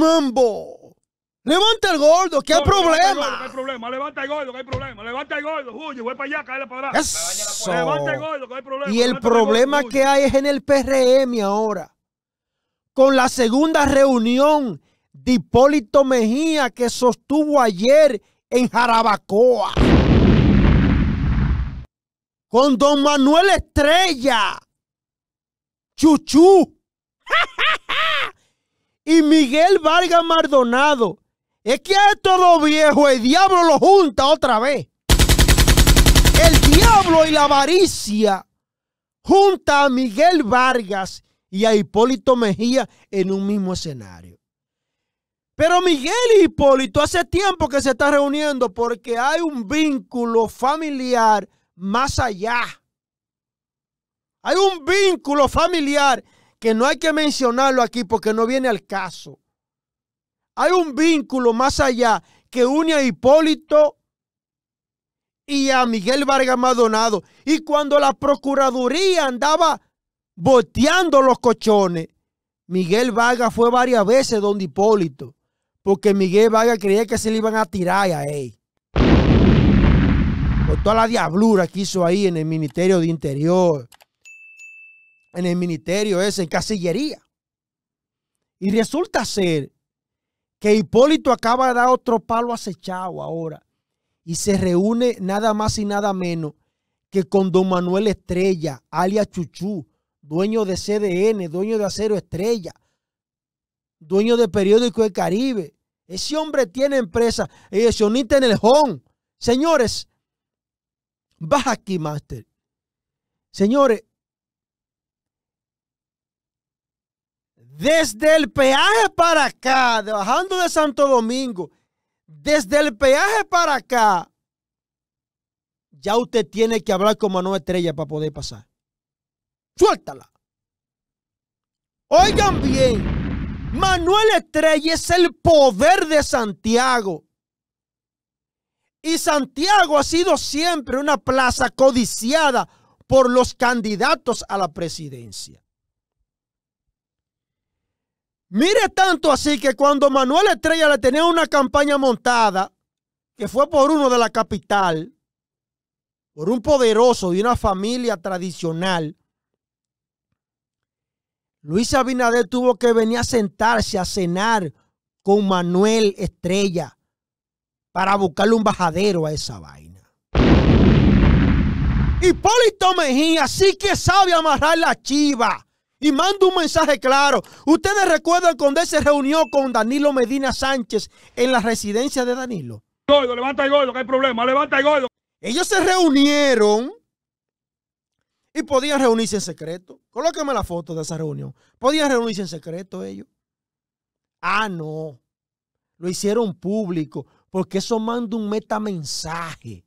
mambo. Levanta el gordo, que hay problema. Levanta el gordo, que hay problema. Levanta el gordo, hay problema. Levanta el gordo, voy para allá, cae para atrás. Eso. Levanta el gordo, que hay problema. Y el problema que hay es en el PRM ahora. Con la segunda reunión de Hipólito Mejía que sostuvo ayer en Jarabacoa. Con don Manuel Estrella. Chuchu y Miguel Vargas Mardonado. Es que a estos viejo el diablo lo junta otra vez. El diablo y la avaricia junta a Miguel Vargas y a Hipólito Mejía en un mismo escenario. Pero Miguel y Hipólito hace tiempo que se están reuniendo porque hay un vínculo familiar más allá. Hay un vínculo familiar que no hay que mencionarlo aquí porque no viene al caso. Hay un vínculo más allá que une a Hipólito y a Miguel Vargas Maldonado. Y cuando la Procuraduría andaba boteando los cochones, Miguel Vargas fue varias veces donde Hipólito, porque Miguel Vargas creía que se le iban a tirar a él. Por toda la diablura que hizo ahí en el Ministerio de Interior en el ministerio ese, en casillería. Y resulta ser que Hipólito acaba de dar otro palo acechado ahora y se reúne nada más y nada menos que con don Manuel Estrella, alias Chuchú, dueño de CDN, dueño de Acero Estrella, dueño de Periódico del Caribe. Ese hombre tiene empresa, sionista en el home. Señores, baja aquí, Master. Señores, Desde el peaje para acá, bajando de Santo Domingo, desde el peaje para acá, ya usted tiene que hablar con Manuel Estrella para poder pasar. Suéltala. Oigan bien, Manuel Estrella es el poder de Santiago. Y Santiago ha sido siempre una plaza codiciada por los candidatos a la presidencia. Mire tanto así que cuando Manuel Estrella le tenía una campaña montada, que fue por uno de la capital, por un poderoso de una familia tradicional, Luis Abinader tuvo que venir a sentarse a cenar con Manuel Estrella para buscarle un bajadero a esa vaina. Hipólito Mejía sí que sabe amarrar la chiva y mando un mensaje claro. Ustedes recuerdan cuando él se reunió con Danilo Medina Sánchez en la residencia de Danilo. levanta el que hay problema, levanta el Ellos se reunieron y podían reunirse en secreto. Colóquenme la foto de esa reunión. Podían reunirse en secreto ellos. Ah, no. Lo hicieron público porque eso manda un metamensaje.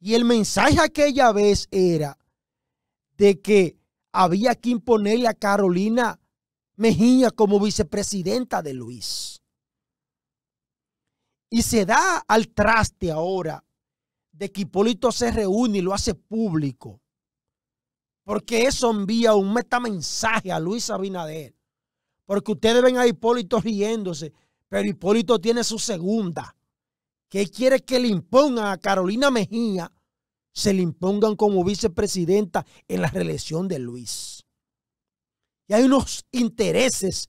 Y el mensaje aquella vez era de que había que imponerle a Carolina Mejía como vicepresidenta de Luis. Y se da al traste ahora de que Hipólito se reúne y lo hace público. Porque eso envía un metamensaje a Luis Abinader. Porque ustedes ven a Hipólito riéndose, pero Hipólito tiene su segunda. Que quiere que le impongan a Carolina Mejía se le impongan como vicepresidenta en la reelección de Luis. Y hay unos intereses,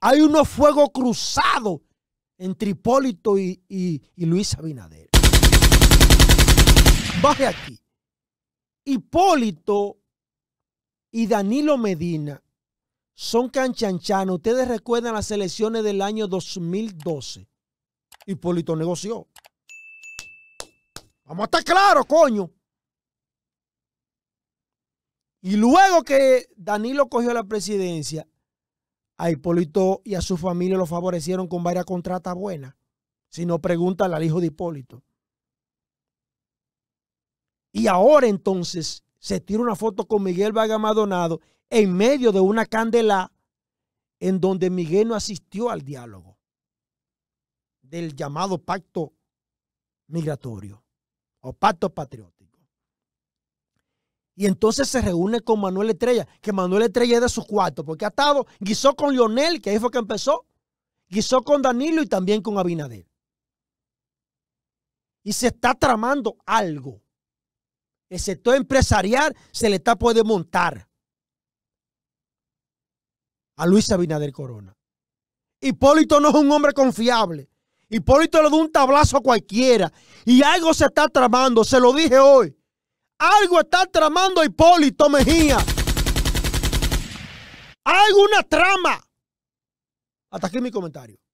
hay unos fuego cruzado entre Hipólito y, Luis Abinader. Baje aquí. Hipólito y Danilo Medina son canchanchanos. Ustedes recuerdan las elecciones del año 2012. Hipólito negoció. Vamos a estar claros, coño. Y luego que Danilo cogió la presidencia, a Hipólito y a su familia lo favorecieron con varias contratas buenas. Si no, pregúntale al hijo de Hipólito. Y ahora entonces se tira una foto con Miguel Vaga Madonado en medio de una candela en donde Miguel no asistió al diálogo del llamado pacto migratorio o pacto patriota. Y entonces se reúne con Manuel Estrella, que Manuel Estrella es de sus cuartos, porque ha estado, guisó con Lionel, que ahí fue que empezó, guisó con Danilo y también con Abinader. Y se está tramando algo. El sector empresarial se le está puede montar a Luis Abinader Corona. Hipólito no es un hombre confiable. Hipólito le da un tablazo a cualquiera. Y algo se está tramando, se lo dije hoy. Algo está tramando Hipólito Mejía. Alguna trama. Hasta aquí mi comentario.